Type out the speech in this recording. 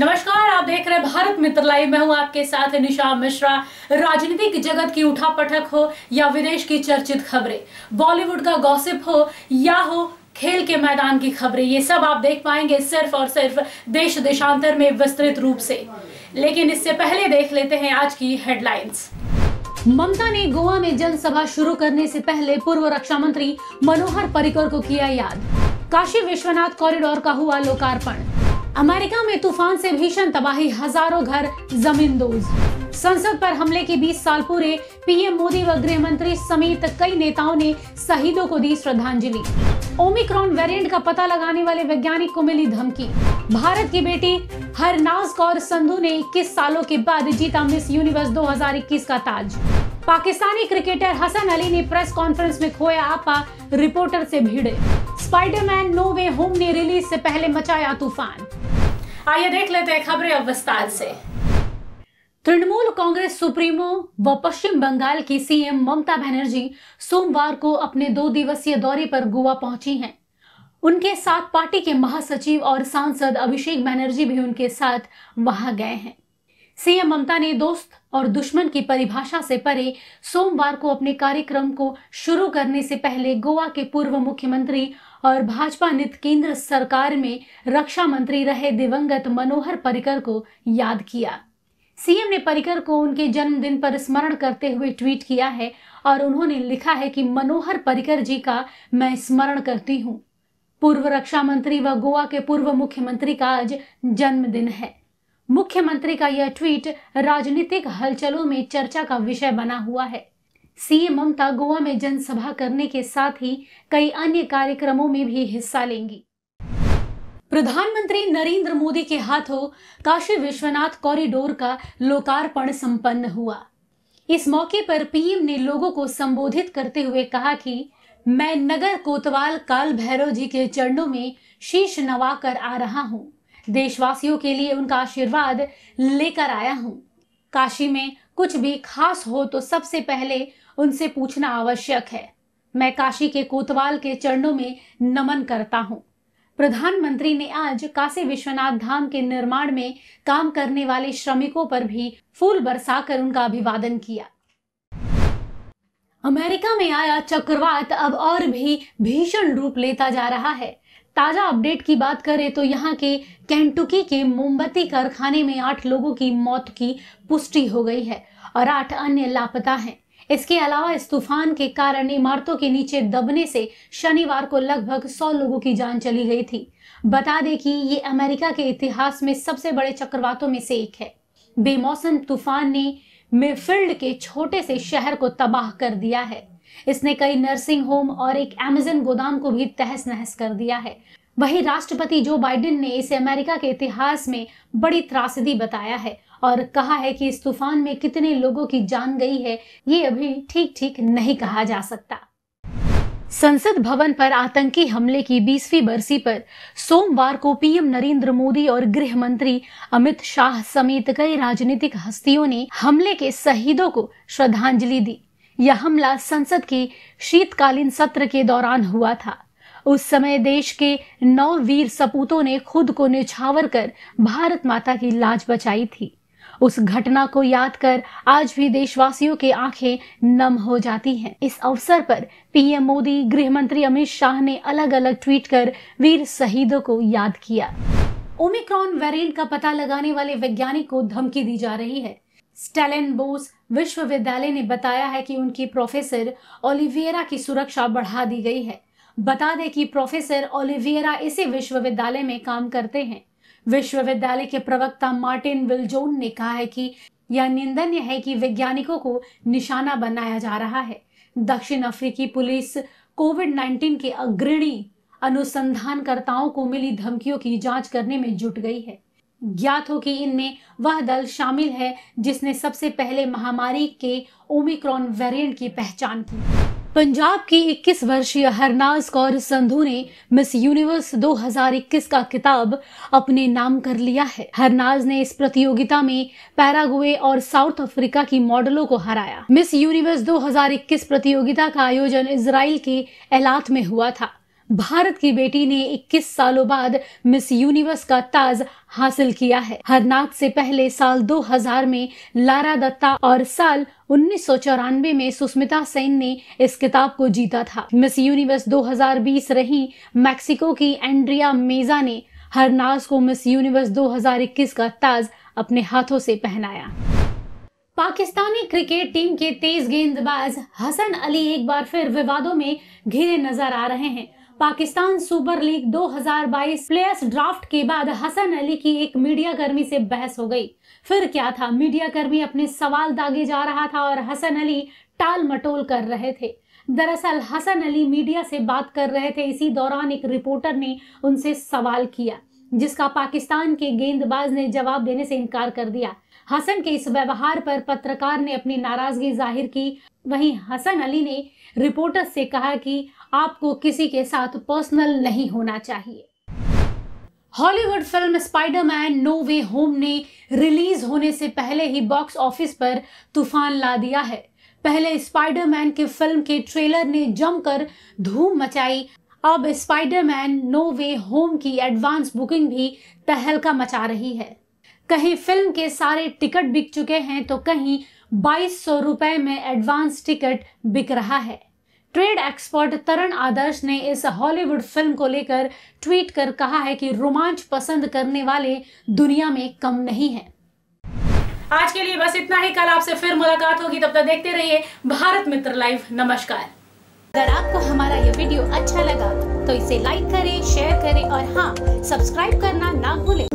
नमस्कार आप देख रहे हैं भारत मित्र लाइव मैं हूं आपके साथ निशा मिश्रा राजनीतिक जगत की उठा पटक हो या विदेश की चर्चित खबरें बॉलीवुड का गॉसिप हो या हो खेल के मैदान की खबरें ये सब आप देख पाएंगे सिर्फ और सिर्फ देश देशांतर में विस्तृत रूप से लेकिन इससे पहले देख लेते हैं आज की हेडलाइंस ममता ने गोवा में जनसभा शुरू करने से पहले पूर्व रक्षा मंत्री मनोहर परिकर को किया याद काशी विश्वनाथ कॉरिडोर का हुआ लोकार्पण अमेरिका में तूफान से भीषण तबाही हजारों घर जमीन दोज संसद पर हमले के 20 साल पूरे पीएम मोदी व गृह मंत्री समेत कई नेताओं ने शहीदों को दी श्रद्धांजलि ओमिक्रॉन वेरिएंट का पता लगाने वाले वैज्ञानिक को मिली धमकी भारत की बेटी हरनाज कौर संधु ने इक्कीस सालों के बाद जीता मिस यूनिवर्स 2021 का ताज पाकिस्तानी क्रिकेटर हसन अली ने प्रेस कॉन्फ्रेंस में खोया आपा रिपोर्टर से भीड़ स्पाइडरमैन नो वे होम ने रिलीज से पहले मचाया तूफान आइए देख लेते हैं खबरें अब विस्तार से तृणमूल कांग्रेस सुप्रीमो व पश्चिम बंगाल की सीएम ममता बनर्जी सोमवार को अपने दो दिवसीय दौरे पर गोवा पहुंची हैं। उनके साथ पार्टी के महासचिव और सांसद अभिषेक बनर्जी भी उनके साथ वहां गए हैं सीएम ममता ने दोस्त और दुश्मन की परिभाषा से परे सोमवार को अपने कार्यक्रम को शुरू करने से पहले गोवा के पूर्व मुख्यमंत्री और भाजपा नित केंद्र सरकार में रक्षा मंत्री रहे दिवंगत मनोहर परिकर को याद किया सीएम ने परिकर को उनके जन्मदिन पर स्मरण करते हुए ट्वीट किया है और उन्होंने लिखा है कि मनोहर परिकर जी का मैं स्मरण करती हूँ पूर्व रक्षा मंत्री व गोवा के पूर्व मुख्यमंत्री का आज जन्मदिन है मुख्यमंत्री का यह ट्वीट राजनीतिक हलचलों में चर्चा का विषय बना हुआ है सीएम ममता गोवा में जनसभा करने के साथ ही कई अन्य कार्यक्रमों में भी हिस्सा लेंगी प्रधानमंत्री नरेंद्र मोदी के हाथों काशी विश्वनाथ कॉरिडोर का लोकार्पण संपन्न हुआ इस मौके पर पीएम ने लोगों को संबोधित करते हुए कहा कि मैं नगर कोतवाल काल भैरव जी के चरणों में शीश नवाकर आ रहा हूँ देशवासियों के लिए उनका आशीर्वाद लेकर आया हूँ काशी में कुछ भी खास हो तो सबसे पहले उनसे पूछना आवश्यक है मैं काशी के कोतवाल के चरणों में नमन करता हूँ प्रधानमंत्री ने आज काशी विश्वनाथ धाम के निर्माण में काम करने वाले श्रमिकों पर भी फूल बरसाकर उनका अभिवादन किया अमेरिका में आया चक्रवात अब और भी भीषण रूप लेता जा रहा है ताज़ा अपडेट की बात करें तो यहाँ के कैंटुकी के मोमबत्ती कारखाने में आठ लोगों की मौत की पुष्टि हो गई है और आठ अन्य लापता हैं इसके अलावा इस तूफान के कारण इमारतों के नीचे दबने से शनिवार को लगभग सौ लोगों की जान चली गई थी बता दें कि ये अमेरिका के इतिहास में सबसे बड़े चक्रवातों में से एक है बेमौसम तूफान ने मेफील्ड के छोटे से शहर को तबाह कर दिया है इसने कई नर्सिंग होम और एक एमेजन गोदाम को भी तहस नहस कर दिया है वहीं राष्ट्रपति जो बाइडेन ने इसे अमेरिका के इतिहास में बड़ी त्रासदी बताया है और कहा है कि इस तूफान में कितने लोगों की जान गई है ये अभी ठीक ठीक नहीं कहा जा सकता संसद भवन पर आतंकी हमले की बीसवीं बरसी पर सोमवार को पीएम नरेंद्र मोदी और गृह मंत्री अमित शाह समेत कई राजनीतिक हस्तियों ने हमले के शहीदों को श्रद्धांजलि दी यह हमला संसद के शीतकालीन सत्र के दौरान हुआ था उस समय देश के नौ वीर सपूतों ने खुद को निछावर कर भारत माता की लाज बचाई थी उस घटना को याद कर आज भी देशवासियों के आंखें नम हो जाती हैं। इस अवसर पर पीएम मोदी गृह मंत्री अमित शाह ने अलग अलग ट्वीट कर वीर शहीदों को याद किया ओमिक्रॉन वेरिएंट का पता लगाने वाले वैज्ञानिक को धमकी दी जा रही है बोस विश्वविद्यालय ने बताया है कि उनकी प्रोफेसर ओलिवियरा की सुरक्षा बढ़ा दी गई है बता दें कि प्रोफेसर ओलिवियरा इसी विश्वविद्यालय में काम करते हैं विश्वविद्यालय के प्रवक्ता मार्टिन विलजोन ने कहा है कि यह निंदनीय है कि वैज्ञानिकों को निशाना बनाया जा रहा है दक्षिण अफ्रीकी पुलिस कोविड 19 के अग्रणी अनुसंधानकर्ताओं को मिली धमकियों की जांच करने में जुट गई है ज्ञात हो कि इनमें वह दल शामिल है जिसने सबसे पहले महामारी के ओमिक्रॉन वेरिएंट की पहचान की पंजाब की 21 वर्षीय हरनाज कौर संधू ने मिस यूनिवर्स 2021 का किताब अपने नाम कर लिया है हरनाज ने इस प्रतियोगिता में पैरागुए और साउथ अफ्रीका की मॉडलों को हराया मिस यूनिवर्स 2021 प्रतियोगिता का आयोजन इसराइल के एलात में हुआ था भारत की बेटी ने 21 सालों बाद मिस यूनिवर्स का ताज हासिल किया है हरनाथ से पहले साल 2000 में लारा दत्ता और साल उन्नीस में सुस्मिता सेन ने इस किताब को जीता था मिस यूनिवर्स 2020 रही मैक्सिको की एंड्रिया मेजा ने हरनाज को मिस यूनिवर्स 2021 का ताज अपने हाथों से पहनाया पाकिस्तानी क्रिकेट टीम के तेज गेंदबाज हसन अली एक बार फिर विवादों में घिरे नजर आ रहे हैं Pakistan Super League 2022 players draft के बाद हसन अली की एक मीडिया कर्मी से बहस हो गई फिर क्या था मीडिया कर्मी अपने सवाल दागे जा रहा था और हसन अली टाल मटोल कर रहे थे दरअसल हसन अली मीडिया से बात कर रहे थे इसी दौरान एक रिपोर्टर ने उनसे सवाल किया जिसका पाकिस्तान के गेंदबाज ने जवाब देने से इनकार कर दिया हसन के इस व्यवहार पर पत्रकार ने अपनी नाराजगी जाहिर की वहीं हसन अली ने रिपोर्टर से कहा कि आपको किसी के साथ पर्सनल नहीं होना चाहिए Hollywood film Spiderman No Way Home ने रिलीज होने से पहले ही बॉक्स ऑफिस पर तूफान ला दिया है पहले स्पाइडरमैन की फिल्म के ट्रेलर ने जमकर धूम मचाई अब स्पाइडरमैन नो वे होम की एडवांस बुकिंग भी तहलका मचा रही है कहीं फिल्म के सारे टिकट बिक चुके हैं तो कहीं बाईस सौ रुपए में एडवांस टिकट बिक रहा है ट्रेड एक्सपर्ट तरण आदर्श ने इस हॉलीवुड फिल्म को लेकर ट्वीट कर कहा है कि रोमांच पसंद करने वाले दुनिया में कम नहीं है आज के लिए बस इतना ही कल आपसे फिर मुलाकात होगी तब तक देखते रहिए भारत मित्र लाइव नमस्कार अगर आपको हमारा ये वीडियो अच्छा लगा तो इसे लाइक करें शेयर करें और हाँ सब्सक्राइब करना ना भूलें